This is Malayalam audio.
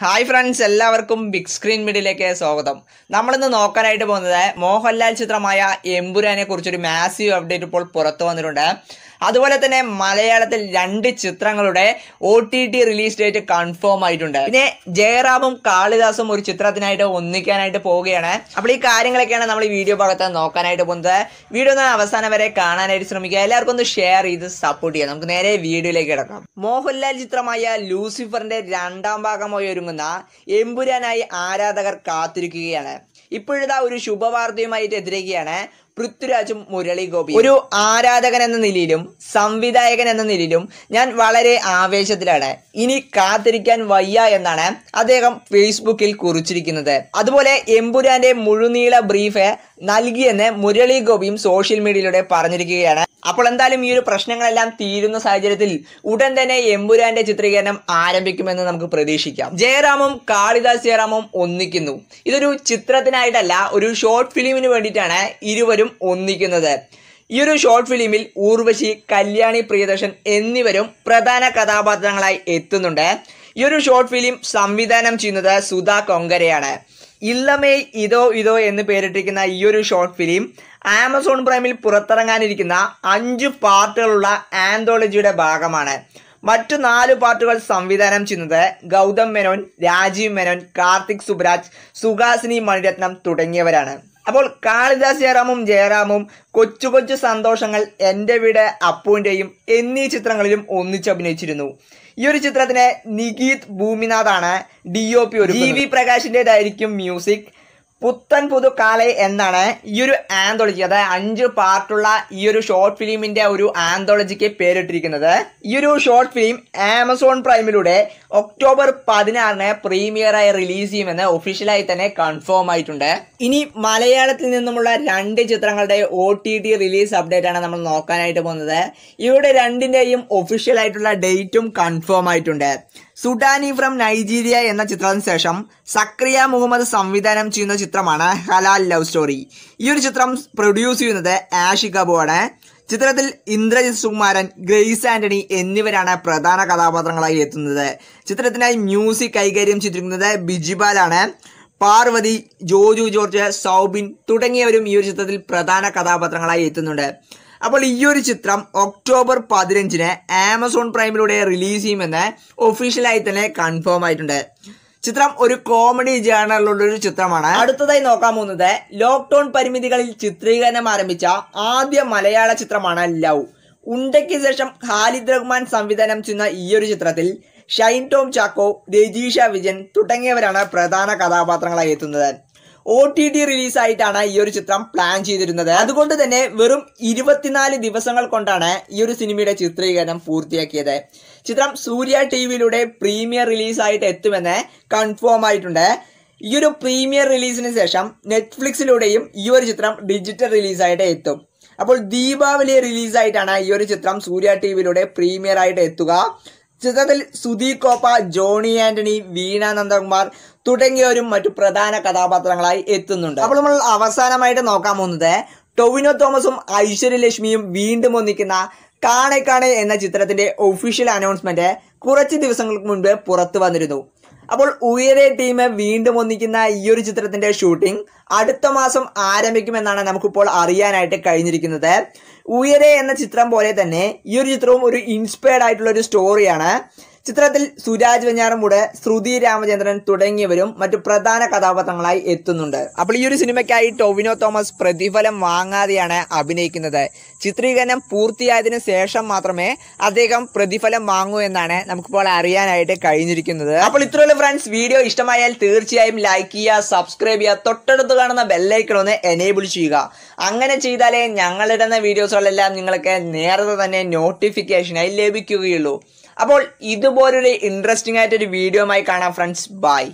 ഹായ് ഫ്രണ്ട്സ് എല്ലാവർക്കും ബിഗ് സ്ക്രീൻ മിഡിലേക്ക് സ്വാഗതം നമ്മളിന്ന് നോക്കാനായിട്ട് പോകുന്നത് മോഹൻലാൽ ചിത്രമായ എമ്പുരാനെ കുറിച്ചൊരു മാസീവ് അപ്ഡേറ്റ് ഇപ്പോൾ പുറത്തു വന്നിട്ടുണ്ട് അതുപോലെ തന്നെ മലയാളത്തിൽ രണ്ട് ചിത്രങ്ങളുടെ O T T release date confirm ആയിട്ടുണ്ട് പിന്നെ ജയറാമും കാളിദാസും ഒരു ചിത്രത്തിനായിട്ട് ഒന്നിക്കാനായിട്ട് പോവുകയാണ് അപ്പോൾ ഈ കാര്യങ്ങളൊക്കെയാണ് നമ്മൾ ഈ വീഡിയോ ഭാഗത്ത് നോക്കാനായിട്ട് പോകുന്നത് വീഡിയോ ഒന്ന് അവസാനം വരെ കാണാനായിട്ട് ശ്രമിക്കുക എല്ലാവർക്കും ഒന്ന് ഷെയർ ചെയ്ത് സപ്പോർട്ട് ചെയ്യുക നമുക്ക് നേരെ വീഡിയോയിലേക്ക് കിടക്കാം മോഹൻലാൽ ചിത്രമായ ലൂസിഫറിന്റെ രണ്ടാം ഭാഗമായി ഒരുങ്ങുന്ന എമ്പുരാനായി ആരാധകർ കാത്തിരിക്കുകയാണ് ഇപ്പോഴത്തെ ഒരു ശുഭവാർത്തയുമായിട്ട് എത്തിരിക്കുകയാണ് പൃഥ്വിരാജും മുരളി ഗോപി ഒരു ആരാധകൻ എന്ന നിലയിലും സംവിധായകൻ എന്ന നിലയിലും ഞാൻ വളരെ ആവേശത്തിലാണ് ഇനി കാത്തിരിക്കാൻ വയ്യ എന്നാണ് അദ്ദേഹം ഫേസ്ബുക്കിൽ കുറിച്ചിരിക്കുന്നത് അതുപോലെ എമ്പുരാന്റെ മുഴുനീള ബ്രീഫ് നൽകിയെന്ന് മുരളി ഗോപിയും സോഷ്യൽ മീഡിയയിലൂടെ പറഞ്ഞിരിക്കുകയാണ് അപ്പോൾ എന്തായാലും ഈ ഒരു പ്രശ്നങ്ങളെല്ലാം തീരുന്ന സാഹചര്യത്തിൽ ഉടൻ തന്നെ എമ്പുരാന്റെ ചിത്രീകരണം ആരംഭിക്കുമെന്ന് നമുക്ക് പ്രതീക്ഷിക്കാം ജയറാമും കാളിദാസ് ജയറാമും ഒന്നിക്കുന്നു ഇതൊരു ചിത്രത്തിനായിട്ടല്ല ഒരു ഷോർട്ട് ഫിലിമിന് വേണ്ടിയിട്ടാണ് ഇരുവരും ഇരുവരും ഒന്നിക്കുന്നത് ഈ ഒരു ഷോർട്ട് ഫിലിമിൽ ഊർവശി കല്യാണി പ്രിയദർശൻ എന്നിവരും പ്രധാന കഥാപാത്രങ്ങളായി എത്തുന്നുണ്ട് ഈ ഒരു ഷോർട്ട് ഫിലിം സംവിധാനം ചെയ്യുന്നത് സുധാ കൊങ്കരയാണ് ഇല്ലമേ ഇതോ ഇതോ എന്ന് പേരിട്ടിരിക്കുന്ന ഈ ഒരു ഷോർട്ട് ഫിലിം ആമസോൺ പ്രൈമിൽ പുറത്തിറങ്ങാനിരിക്കുന്ന അഞ്ച് പാർട്ടുകളുള്ള ആന്തോളജിയുടെ ഭാഗമാണ് മറ്റു നാല് പാർട്ടുകൾ സംവിധാനം ചെയ്യുന്നത് ഗൗതം മേനോൻ രാജീവ് മേനോൻ കാർത്തിക് സുബ്രാജ് സുഹാസിനി മണിരത്നം തുടങ്ങിയവരാണ് അപ്പോൾ കാളിദാസ് ജയറാമും ജയറാമും കൊച്ചു കൊച്ചു സന്തോഷങ്ങൾ എൻ്റെ വീട് അപ്പുവിൻ്റെയും എന്നീ ചിത്രങ്ങളിലും അഭിനയിച്ചിരുന്നു ഈ ഒരു ചിത്രത്തിന് നികീത് ഭൂമിനാഥാണ് ഡി ഒ പി ഒരു ജി വി പ്രകാശിൻ്റെതായിരിക്കും മ്യൂസിക് പുത്തൻ പുതുക്കാലെ എന്നാണ് ഈ ഒരു ആന്തോളജി അതായത് അഞ്ച് പാർട്ടുള്ള ഈ ഒരു ഷോർട്ട് ഫിലിമിന്റെ ഒരു ആന്തോളജിക്ക് പേരിട്ടിരിക്കുന്നത് ഈ ഒരു ഷോർട്ട് ഫിലിം ആമസോൺ പ്രൈമിലൂടെ ഒക്ടോബർ പതിനാറിന് പ്രീമിയറായി റിലീസ് ചെയ്യുമെന്ന് ഒഫീഷ്യലായി തന്നെ കൺഫേം ആയിട്ടുണ്ട് ഇനി മലയാളത്തിൽ നിന്നുമുള്ള രണ്ട് ചിത്രങ്ങളുടെ O T T release update ആണ് നമ്മൾ നോക്കാനായിട്ട് പോകുന്നത് ഇവരുടെ രണ്ടിന്റെയും ഒഫീഷ്യൽ ആയിട്ടുള്ള ഡേറ്റും കൺഫേം ആയിട്ടുണ്ട് സുഡാനി ഫ്രം നൈജീരിയ എന്ന ചിത്രത്തിന് ശേഷം സക്രിയ മുഹമ്മദ് സംവിധാനം ചെയ്യുന്ന ചിത്രമാണ് ഹലാൽ ലവ് സ്റ്റോറി ഈ ഒരു ചിത്രം പ്രൊഡ്യൂസ് ചെയ്യുന്നത് ആഷി കപൂറാണ് ചിത്രത്തിൽ ഇന്ദ്രജിത് സുകുമാരൻ ഗ്രേസ് ആന്റണി എന്നിവരാണ് പ്രധാന കഥാപാത്രങ്ങളായി എത്തുന്നത് ചിത്രത്തിനായി മ്യൂസിക് കൈകാര്യം ചെയ്തിരിക്കുന്നത് ബിജിബാലാണ് പാർവതി ജോജു ജോർജ് സൗബിൻ തുടങ്ങിയവരും ഈ ഒരു ചിത്രത്തിൽ പ്രധാന കഥാപാത്രങ്ങളായി എത്തുന്നുണ്ട് അപ്പോൾ ഈ ഒരു ചിത്രം ഒക്ടോബർ പതിനഞ്ചിന് ആമസോൺ പ്രൈമിലൂടെ റിലീസ് ചെയ്യുമെന്ന് ഒഫീഷ്യലായി തന്നെ കൺഫേം ആയിട്ടുണ്ട് ചിത്രം ഒരു കോമഡി ജേണലിലുള്ള ഒരു ചിത്രമാണ് അടുത്തതായി നോക്കാൻ പോകുന്നത് ലോക്ക്ഡൌൺ പരിമിതികളിൽ ചിത്രീകരണം ആരംഭിച്ച ആദ്യ മലയാള ചിത്രമാണ് ലവ് ഉണ്ടയ്ക്ക് ശേഷം ഖാലിദ് റഹ്മാൻ സംവിധാനം ചെയ്യുന്ന ഈ ഒരു ചിത്രത്തിൽ ഷൈൻ ടോം ചാക്കോ രജീഷ വിജയൻ തുടങ്ങിയവരാണ് പ്രധാന കഥാപാത്രങ്ങളായി എത്തുന്നത് ഒ ടി ഡി റിലീസായിട്ടാണ് ഈ ഒരു ചിത്രം പ്ലാൻ ചെയ്തിരുന്നത് അതുകൊണ്ട് തന്നെ വെറും ഇരുപത്തിനാല് ദിവസങ്ങൾ കൊണ്ടാണ് ഈ ഒരു സിനിമയുടെ ചിത്രീകരണം പൂർത്തിയാക്കിയത് ചിത്രം സൂര്യ ടി വിയിലൂടെ പ്രീമിയർ റിലീസായിട്ട് എത്തുമെന്ന് കൺഫേം ആയിട്ടുണ്ട് ഈ ഒരു പ്രീമിയർ റിലീസിന് ശേഷം നെറ്റ്ഫ്ലിക്സിലൂടെയും ഈ ഒരു ചിത്രം ഡിജിറ്റൽ റിലീസായിട്ട് എത്തും അപ്പോൾ ദീപാവലി റിലീസായിട്ടാണ് ഈ ഒരു ചിത്രം സൂര്യ ടി വിയിലൂടെ പ്രീമിയർ ആയിട്ട് എത്തുക ചിത്രത്തിൽ സുധീകോപ്പ ജോണി ആന്റണി വീണ നന്ദകുമാർ തുടങ്ങിയവരും മറ്റു പ്രധാന കഥാപാത്രങ്ങളായി എത്തുന്നുണ്ട് അപ്പോൾ നമ്മൾ അവസാനമായിട്ട് നോക്കാൻ പോകുന്നത് ടൊവിനോ തോമസും ഐശ്വര്യലക്ഷ്മിയും വീണ്ടും ഒന്നിക്കുന്ന കാണെ കാണെ എന്ന ചിത്രത്തിന്റെ ഒഫീഷ്യൽ അനൗൺസ്മെന്റ് കുറച്ച് ദിവസങ്ങൾക്ക് മുൻപ് പുറത്തു വന്നിരുന്നു അപ്പോൾ ഉയരെ ടീം വീണ്ടും ഒന്നിക്കുന്ന ഈ ഒരു ചിത്രത്തിന്റെ ഷൂട്ടിംഗ് അടുത്ത മാസം ആരംഭിക്കുമെന്നാണ് നമുക്കിപ്പോൾ അറിയാനായിട്ട് കഴിഞ്ഞിരിക്കുന്നത് ഉയരെ എന്ന ചിത്രം പോലെ തന്നെ ഈ ഒരു ചിത്രവും ഒരു ഇൻസ്പയർഡ് ആയിട്ടുള്ള ഒരു സ്റ്റോറിയാണ് ചിത്രത്തിൽ സുരാജ് വെഞ്ഞാറമൂട് ശ്രുതി രാമചന്ദ്രൻ തുടങ്ങിയവരും മറ്റു പ്രധാന കഥാപാത്രങ്ങളായി എത്തുന്നുണ്ട് അപ്പോൾ ഈ ഒരു സിനിമയ്ക്കായി ടൊവിനോ തോമസ് പ്രതിഫലം വാങ്ങാതെയാണ് അഭിനയിക്കുന്നത് ചിത്രീകരണം പൂർത്തിയായതിനു ശേഷം മാത്രമേ അദ്ദേഹം പ്രതിഫലം വാങ്ങൂ എന്നാണ് നമുക്കിപ്പോൾ അറിയാനായിട്ട് കഴിഞ്ഞിരിക്കുന്നത് അപ്പോൾ ഇത്രയുള്ള ഫ്രണ്ട്സ് വീഡിയോ ഇഷ്ടമായാൽ തീർച്ചയായും ലൈക്ക് ചെയ്യുക സബ്സ്ക്രൈബ് ചെയ്യുക തൊട്ടടുത്ത് കാണുന്ന ബെല്ലൈക്കൺ ഒന്ന് എനേബിൾ ചെയ്യുക അങ്ങനെ ചെയ്താലേ ഞങ്ങളിടുന്ന വീഡിയോസുകളെല്ലാം നിങ്ങൾക്ക് നേരത്തെ തന്നെ നോട്ടിഫിക്കേഷനായി ലഭിക്കുകയുള്ളൂ അപ്പോൾ ഇതുപോലൊരു ഇൻട്രസ്റ്റിംഗ് ആയിട്ടൊരു വീഡിയോ ആയി കാണാം ഫ്രണ്ട്സ് ബൈ